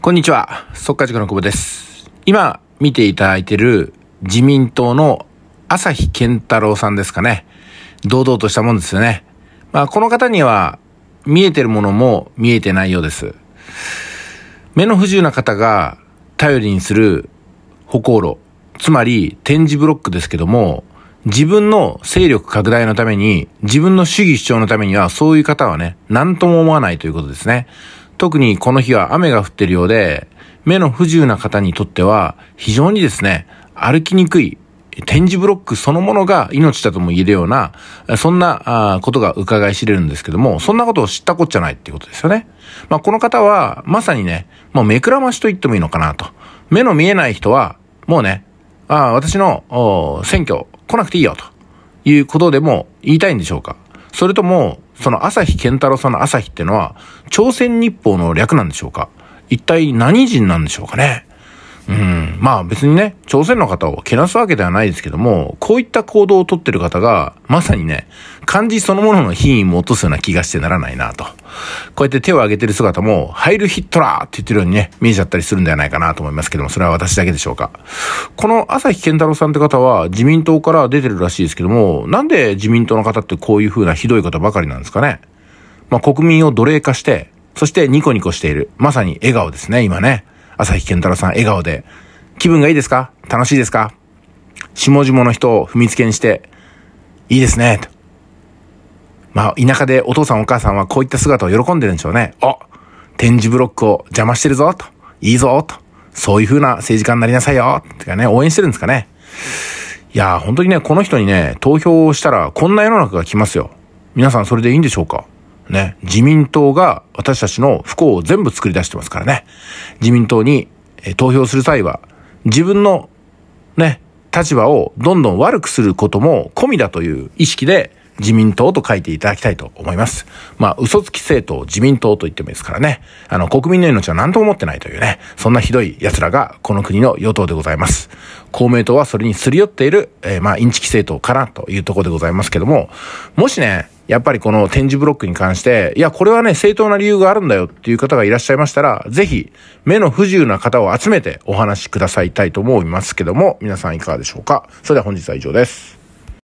こんにちは。速稼塾の久保です。今見ていただいている自民党の朝日健太郎さんですかね。堂々としたもんですよね。まあこの方には見えてるものも見えてないようです。目の不自由な方が頼りにする歩行路、つまり点字ブロックですけども、自分の勢力拡大のために、自分の主義主張のためには、そういう方はね、何とも思わないということですね。特にこの日は雨が降ってるようで、目の不自由な方にとっては非常にですね、歩きにくい、展示ブロックそのものが命だとも言えるような、そんなことが伺い知れるんですけども、そんなことを知ったこっちゃないっていうことですよね。まあ、この方はまさにね、もう目くらましと言ってもいいのかなと。目の見えない人は、もうね、ああ、私の選挙来なくていいよということでも言いたいんでしょうかそれとも、その朝日健太郎さんの朝日ってのは、朝鮮日報の略なんでしょうか一体何人なんでしょうかねうん。まあ別にね、朝鮮の方をけなすわけではないですけども、こういった行動をとってる方が、まさにね、漢字そのものの品位も落とすような気がしてならないなと。こうやって手を挙げてる姿も、ハイルヒットラーって言ってるようにね、見えちゃったりするんではないかなと思いますけども、それは私だけでしょうか。この朝日健太郎さんって方は自民党から出てるらしいですけども、なんで自民党の方ってこういう風なひどい方ばかりなんですかね。まあ国民を奴隷化して、そしてニコニコしている。まさに笑顔ですね、今ね。朝日健太郎さん笑顔で、気分がいいですか楽しいですか下々の人を踏みつけにして、いいですね、と。まあ、田舎でお父さんお母さんはこういった姿を喜んでるんでしょうね。あ展示ブロックを邪魔してるぞ、と。いいぞ、と。そういう風な政治家になりなさいよ、とかね、応援してるんですかね。いやー、本当にね、この人にね、投票したらこんな世の中が来ますよ。皆さんそれでいいんでしょうかね、自民党が私たちの不幸を全部作り出してますからね。自民党に投票する際は、自分のね、立場をどんどん悪くすることも込みだという意識で、自民党と書いていただきたいと思います。まあ、嘘つき政党、自民党と言ってもいいですからね。あの、国民の命は何とも思ってないというね、そんなひどい奴らがこの国の与党でございます。公明党はそれにすり寄っている、えー、まあ、インチキ政党かなというところでございますけども、もしね、やっぱりこの展示ブロックに関して、いや、これはね、正当な理由があるんだよっていう方がいらっしゃいましたら、ぜひ、目の不自由な方を集めてお話しくださいたいと思いますけども、皆さんいかがでしょうかそれでは本日は以上です。